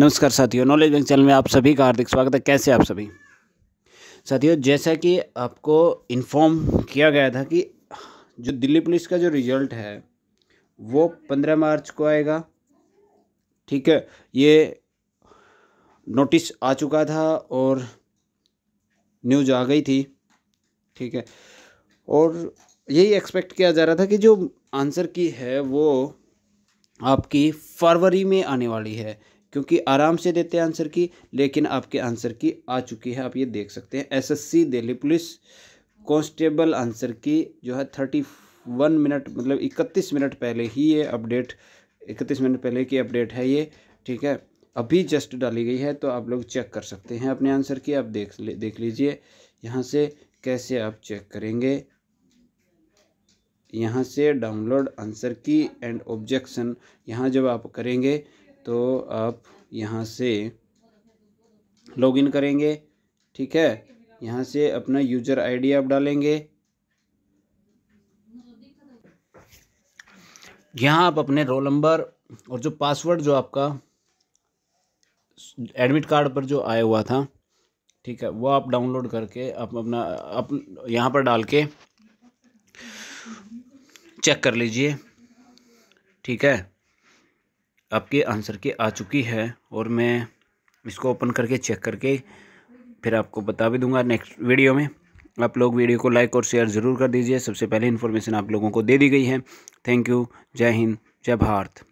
नमस्कार साथियों knowledge bank channel में आप सभी का हार्दिक स्वागत है कैसे आप सभी साथियों जैसा कि आपको इन्फॉर्म किया गया था कि जो दिल्ली पुलिस का जो रिजल्ट है वो पंद्रह मार्च को आएगा ठीक है ये नोटिस आ चुका था और न्यूज आ गई थी ठीक है और यही एक्सपेक्ट किया जा रहा था कि जो आंसर की है वो आपकी फरवरी में आने वाली है क्योंकि आराम से देते हैं आंसर की लेकिन आपके आंसर की आ चुकी है आप ये देख सकते हैं SSC Delhi police constable answer key जो है थर्टी वन मिनट मतलब इकतीस मिनट पहले ही ये अपडेट इकतीस मिनट पहले की अपडेट है ये ठीक है अभी जस्ट डाली गई है तो आप लोग चेक कर सकते हैं अपने आंसर की आप देख देख लीजिए यहाँ से कैसे आप चेक करेंगे यहाँ से download answer key and objection यहाँ जब आप करेंगे तो आप यहाँ से लॉगिन करेंगे ठीक है यहाँ से अपना यूजर आईडी आप डालेंगे यहाँ आप अपने रोल नंबर और जो पासवर्ड जो आपका एडमिट कार्ड पर जो आया हुआ था ठीक है वो आप डाउनलोड करके आप अपना अप यहाँ पर डाल के चेक कर लीजिए ठीक है आपके आंसर के आ चुकी है और मैं इसको ओपन करके चेक करके फिर आपको बता भी दूंगा नेक्स्ट वीडियो में आप लोग वीडियो को लाइक और शेयर ज़रूर कर दीजिए सबसे पहले इन्फॉर्मेशन आप लोगों को दे दी गई है थैंक यू जय हिंद जय भारत